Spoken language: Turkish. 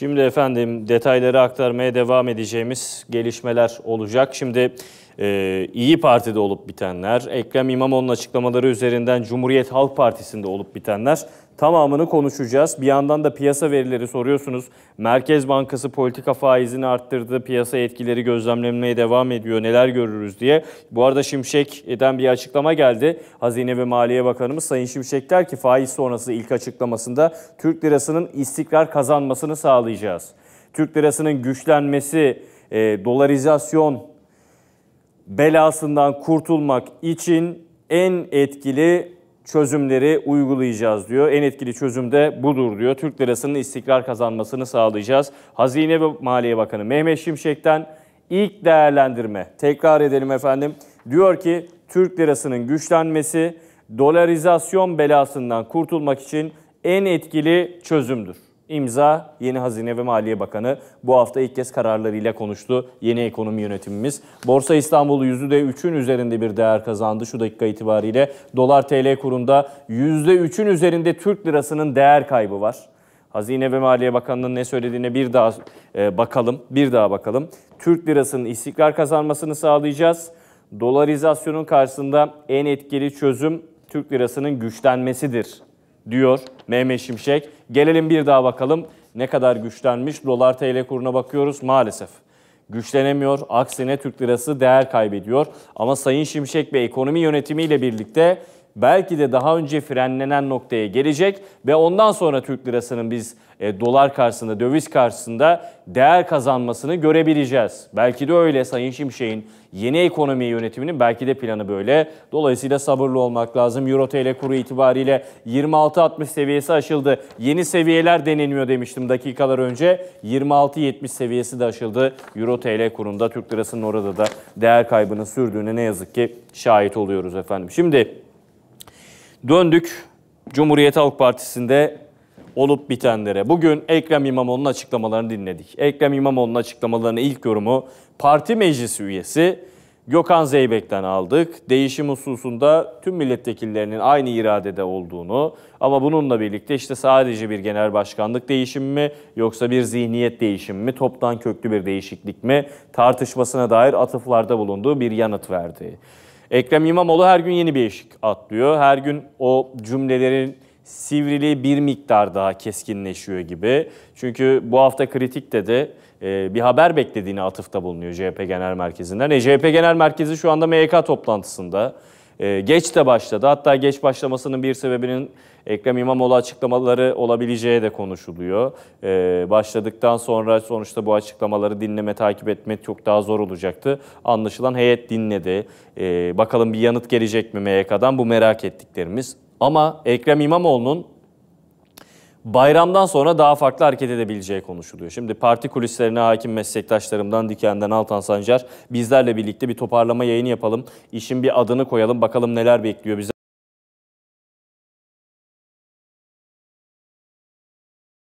Şimdi efendim detayları aktarmaya devam edeceğimiz gelişmeler olacak. Şimdi e, İyi Parti'de olup bitenler, Ekrem İmamoğlu'nun açıklamaları üzerinden Cumhuriyet Halk Partisi'nde olup bitenler tamamını konuşacağız. Bir yandan da piyasa verileri soruyorsunuz. Merkez Bankası politika faizini arttırdı. Piyasa etkileri gözlemlemeye devam ediyor. Neler görürüz diye. Bu arada Şimşek'den bir açıklama geldi. Hazine ve Maliye Bakanımız Sayın Şimşek der ki faiz sonrası ilk açıklamasında Türk lirasının istikrar kazanmasını sağlayacağız. Türk lirasının güçlenmesi, e, dolarizasyon belasından kurtulmak için en etkili çözümleri uygulayacağız diyor. En etkili çözüm de budur diyor. Türk lirasının istikrar kazanmasını sağlayacağız. Hazine ve Maliye Bakanı Mehmet Şimşek'ten ilk değerlendirme. Tekrar edelim efendim. Diyor ki Türk lirasının güçlenmesi dolarizasyon belasından kurtulmak için en etkili çözümdür. İmza yeni Hazine ve Maliye Bakanı bu hafta ilk kez kararlarıyla konuştu yeni ekonomi yönetimimiz. Borsa İstanbul %3'ün üzerinde bir değer kazandı şu dakika itibariyle. Dolar TL kurunda %3'ün üzerinde Türk lirasının değer kaybı var. Hazine ve Maliye Bakanı'nın ne söylediğine bir daha e, bakalım. Bir daha bakalım. Türk lirasının istikrar kazanmasını sağlayacağız. Dolarizasyonun karşısında en etkili çözüm Türk lirasının güçlenmesidir diyor Mehmet Şimşek. Gelelim bir daha bakalım ne kadar güçlenmiş. Dolar TL kuruna bakıyoruz maalesef. Güçlenemiyor. Aksine Türk lirası değer kaybediyor. Ama Sayın Şimşek ve ekonomi yönetimiyle birlikte belki de daha önce frenlenen noktaya gelecek ve ondan sonra Türk lirasının biz e, dolar karşısında, döviz karşısında değer kazanmasını görebileceğiz. Belki de öyle Sayın Şimşek'in yeni ekonomi yönetiminin belki de planı böyle. Dolayısıyla sabırlı olmak lazım. Euro TL kuru itibariyle 26.60 seviyesi aşıldı. Yeni seviyeler deneniyor demiştim dakikalar önce. 26.70 seviyesi de aşıldı. Euro TL kurunda Türk lirasının orada da değer kaybını sürdüğüne ne yazık ki şahit oluyoruz efendim. Şimdi Döndük Cumhuriyet Halk Partisi'nde olup bitenlere. Bugün Ekrem İmamoğlu'nun açıklamalarını dinledik. Ekrem İmamoğlu'nun açıklamalarını ilk yorumu parti meclisi üyesi Gökhan Zeybek'ten aldık. Değişim hususunda tüm milletvekillerinin aynı iradede olduğunu ama bununla birlikte işte sadece bir genel başkanlık değişimi mi yoksa bir zihniyet değişimi mi, toptan köklü bir değişiklik mi tartışmasına dair atıflarda bulunduğu bir yanıt verdi. Ekrem İmamoğlu her gün yeni bir eşik atlıyor. Her gün o cümlelerin sivriliği bir miktar daha keskinleşiyor gibi. Çünkü bu hafta kritikte de e, bir haber beklediğini atıfta bulunuyor CHP Genel Merkezi'nden. E, CHP Genel Merkezi şu anda MYK toplantısında. Ee, geç de başladı. Hatta geç başlamasının bir sebebinin Ekrem İmamoğlu açıklamaları olabileceği de konuşuluyor. E, başladıktan sonra sonuçta bu açıklamaları dinleme, takip etmek çok daha zor olacaktı. Anlaşılan heyet dinledi. E, bakalım bir yanıt gelecek mi MYK'dan bu merak ettiklerimiz. Ama Ekrem İmamoğlu'nun bayramdan sonra daha farklı hareket edebileceği konuşuluyor. Şimdi parti kulislerine hakim meslektaşlarımdan Diken'den Altan Sancar bizlerle birlikte bir toparlama yayını yapalım. İşin bir adını koyalım bakalım neler bekliyor bize.